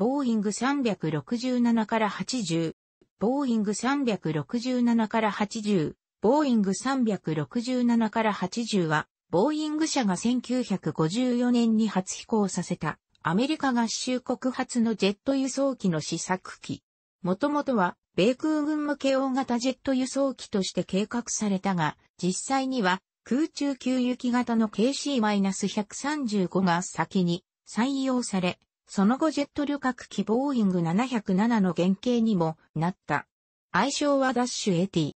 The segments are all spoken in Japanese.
ボーイング367から80、ボーイング367から80、ボーイング367から80は、ボーイング社が1954年に初飛行させた、アメリカ合衆国発のジェット輸送機の試作機。もともとは、米空軍向け大型ジェット輸送機として計画されたが、実際には、空中給油機型の KC-135 が先に採用され、その後ジェット旅客機ボーイング707の原型にもなった。愛称はダッシュティ。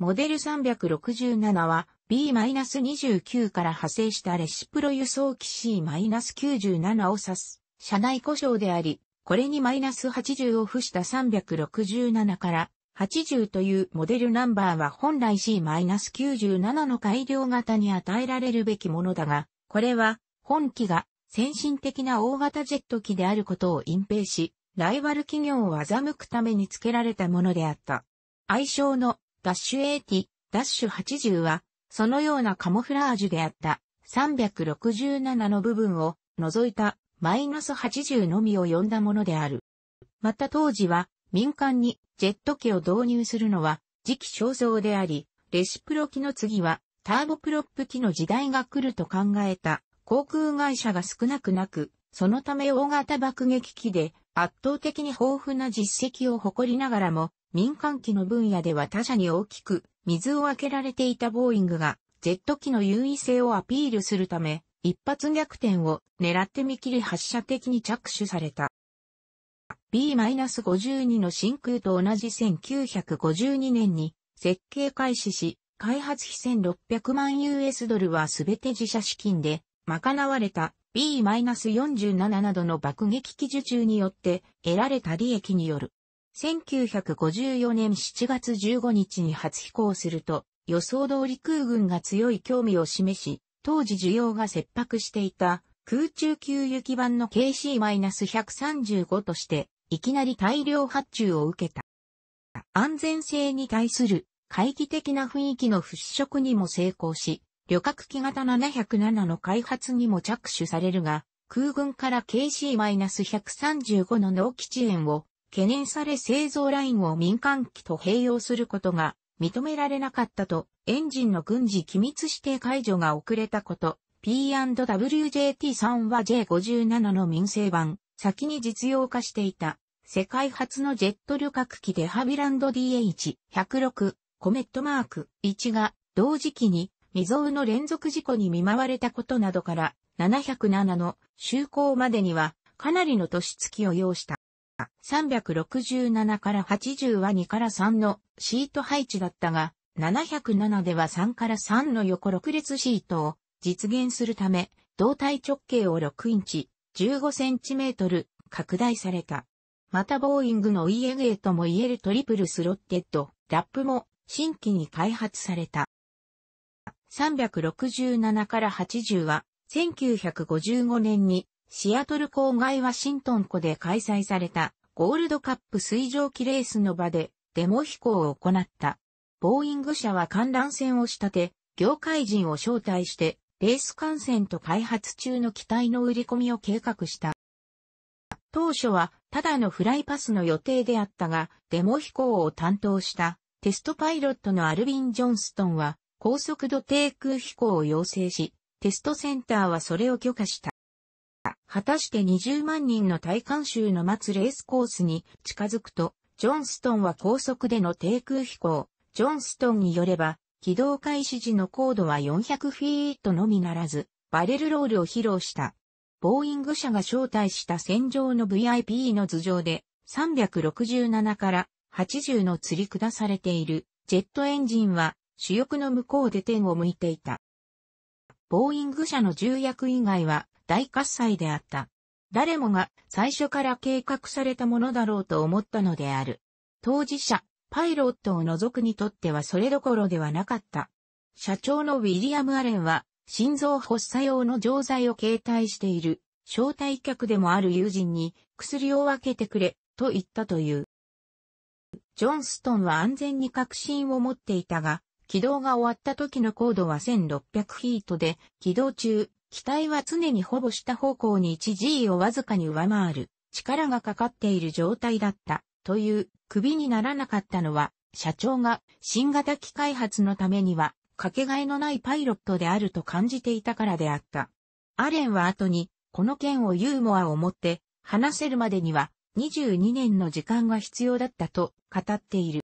モデル367は B-29 から派生したレシプロ輸送機 C-97 を指す車内故障であり、これにマイナス80を付した367から80というモデルナンバーは本来 C-97 の改良型に与えられるべきものだが、これは本機が先進的な大型ジェット機であることを隠蔽し、ライバル企業を欺くために付けられたものであった。愛称のダッシュ AT、ダッシュ80は、そのようなカモフラージュであった367の部分を除いたマイナス80のみを呼んだものである。また当時は民間にジェット機を導入するのは時期尚早であり、レシプロ機の次はターボプロップ機の時代が来ると考えた航空会社が少なくなく、そのため大型爆撃機で圧倒的に豊富な実績を誇りながらも、民間機の分野では他社に大きく水を開けられていたボーイングが、ジェット機の優位性をアピールするため、一発逆転を狙って見切り発射的に着手された。B-52 の真空と同じ1952年に設計開始し、開発費1600万 US ドルはすべて自社資金で賄われた B-47 などの爆撃機受注によって得られた利益による。1954年7月15日に初飛行すると、予想通り空軍が強い興味を示し、当時需要が切迫していた空中給油基盤の KC-135 として、いきなり大量発注を受けた。安全性に対する懐疑的な雰囲気の払拭にも成功し、旅客機型707の開発にも着手されるが、空軍から KC-135 の脳基地延を懸念され製造ラインを民間機と併用することが認められなかったと、エンジンの軍事機密指定解除が遅れたこと、P&WJT3 は J57 の民生版、先に実用化していた、世界初のジェット旅客機デハビランド DH106、コメットマーク1が、同時期に未曾有の連続事故に見舞われたことなどから、707の就航までにはかなりの年月を要した。367から80は2から3のシート配置だったが、707では3から3の横6列シートを実現するため、胴体直径を6インチ、15センチメートル拡大された。またボーイングの ENA とも言えるトリプルスロッテッド、ラップも新規に開発された。367から80は、1955年にシアトル郊外ワシントン湖で開催されたゴールドカップ水蒸気レースの場でデモ飛行を行った。ボーイング社は観覧船を仕立て、業界人を招待して、レース観戦と開発中の機体の売り込みを計画した。当初は、ただのフライパスの予定であったが、デモ飛行を担当した、テストパイロットのアルビン・ジョンストンは、高速度低空飛行を要請し、テストセンターはそれを許可した。果たして20万人の大観衆の待つレースコースに近づくと、ジョンストンは高速での低空飛行。ジョンストンによれば、起動開始時の高度は400フィートのみならず、バレルロールを披露した。ボーイング社が招待した戦場の VIP の頭上で、367から80の吊り下されているジェットエンジンは主翼の向こうで天を向いていた。ボーイング社の重役以外は大喝采であった。誰もが最初から計画されたものだろうと思ったのである。当事者、パイロットを除くにとってはそれどころではなかった。社長のウィリアム・アレンは、心臓発作用の錠剤を携帯している、招待客でもある友人に、薬を分けてくれ、と言ったという。ジョンストンは安全に確信を持っていたが、起動が終わった時の高度は1600フィートで、起動中、機体は常にほぼ下方向に 1G をわずかに上回る、力がかかっている状態だった、という、首にならなかったのは、社長が新型機開発のためには、かけがえのないパイロットであると感じていたからであった。アレンは後に、この件をユーモアを持って、話せるまでには、22年の時間が必要だったと語っている。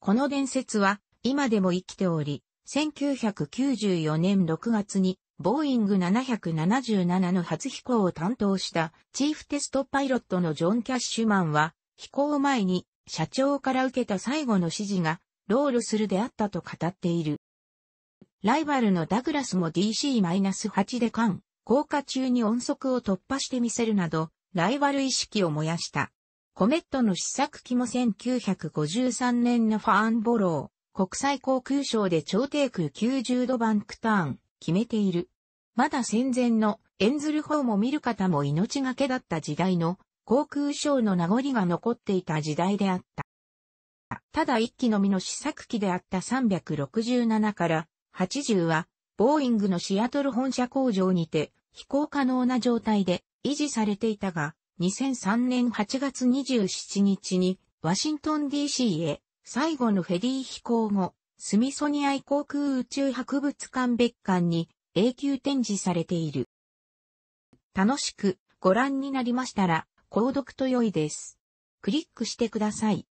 この伝説は、今でも生きており、1994年6月に、ボーイング777の初飛行を担当したチーフテストパイロットのジョン・キャッシュマンは、飛行前に社長から受けた最後の指示が、ロールするであったと語っている。ライバルのダグラスも DC-8 で間、降下中に音速を突破してみせるなど、ライバル意識を燃やした。コメットの試作機も1953年のファーンボロー。国際航空省で超低空90度バンクターン、決めている。まだ戦前のエンズル法も見る方も命がけだった時代の航空ショーの名残が残っていた時代であった。ただ一機のみの試作機であった367から80は、ボーイングのシアトル本社工場にて飛行可能な状態で維持されていたが、2003年8月27日にワシントン DC へ最後のフェリー飛行後、スミソニアイ航空宇宙博物館別館に永久展示されている。楽しくご覧になりましたら、購読と良いです。クリックしてください。